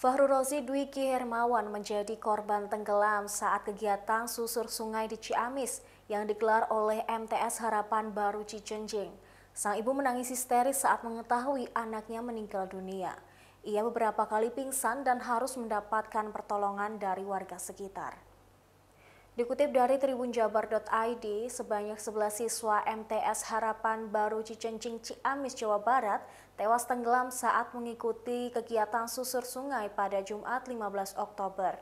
Fahru Rozi Dwiki Hermawan menjadi korban tenggelam saat kegiatan susur sungai di Ciamis yang digelar oleh MTS Harapan Baru Cijenjing. Sang ibu menangis histeris saat mengetahui anaknya meninggal dunia. Ia beberapa kali pingsan dan harus mendapatkan pertolongan dari warga sekitar. Dikutip dari tribunjabar.id, sebanyak 11 siswa MTS Harapan Baru Cicencing Ciamis, Jawa Barat tewas tenggelam saat mengikuti kegiatan susur sungai pada Jumat 15 Oktober.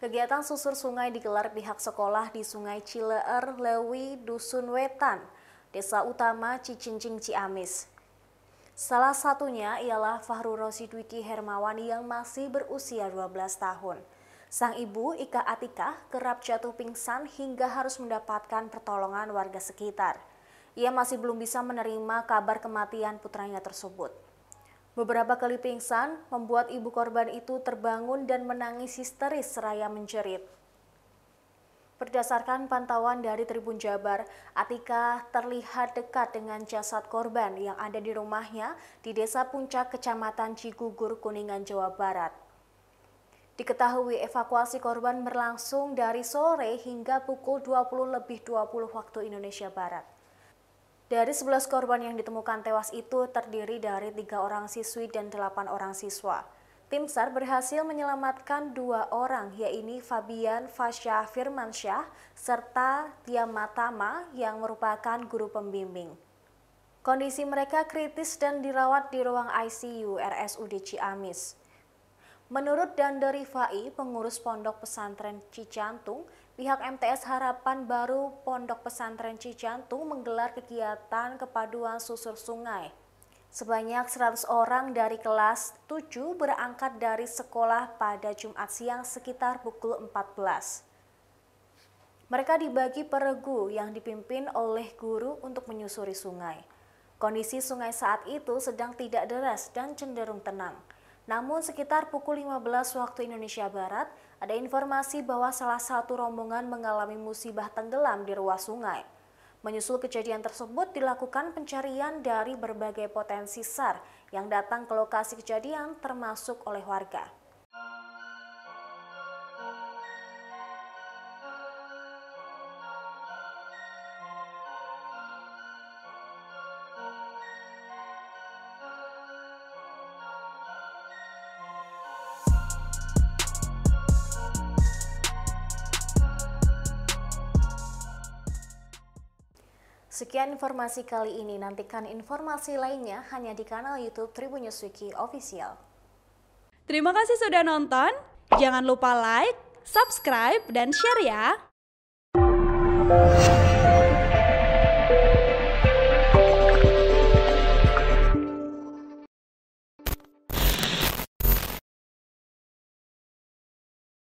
Kegiatan susur sungai digelar pihak sekolah di Sungai Cileer, Lewi, Dusun Wetan, Desa Utama Cicincing Ciamis. Salah satunya ialah Fahru Rosidwiki Hermawan yang masih berusia 12 tahun. Sang ibu, Ika Atika, kerap jatuh pingsan hingga harus mendapatkan pertolongan warga sekitar. Ia masih belum bisa menerima kabar kematian putranya tersebut. Beberapa kali pingsan membuat ibu korban itu terbangun dan menangis histeris seraya menjerit. Berdasarkan pantauan dari Tribun Jabar, Atika terlihat dekat dengan jasad korban yang ada di rumahnya di Desa Puncak, Kecamatan Cigugur, Kuningan, Jawa Barat. Diketahui evakuasi korban berlangsung dari sore hingga pukul 20 lebih 20 waktu Indonesia Barat. Dari 11 korban yang ditemukan tewas itu terdiri dari tiga orang siswi dan 8 orang siswa. Tim SAR berhasil menyelamatkan dua orang, yaitu Fabian Fasya Firmansyah serta Tiamatama yang merupakan guru pembimbing. Kondisi mereka kritis dan dirawat di ruang ICU RSUD Ciamis. Menurut Danderi Fai, pengurus Pondok Pesantren Cicantung, pihak MTS Harapan Baru Pondok Pesantren Cicantung menggelar kegiatan kepaduan susur sungai. Sebanyak 100 orang dari kelas 7 berangkat dari sekolah pada Jumat siang sekitar pukul 14. Mereka dibagi peregu yang dipimpin oleh guru untuk menyusuri sungai. Kondisi sungai saat itu sedang tidak deras dan cenderung tenang. Namun sekitar pukul 15 waktu Indonesia Barat, ada informasi bahwa salah satu rombongan mengalami musibah tenggelam di ruas sungai. Menyusul kejadian tersebut dilakukan pencarian dari berbagai potensi SAR yang datang ke lokasi kejadian termasuk oleh warga. Sekian informasi kali ini, nantikan informasi lainnya hanya di kanal Youtube Tribun Wiki Official. Terima kasih sudah nonton, jangan lupa like, subscribe, dan share ya!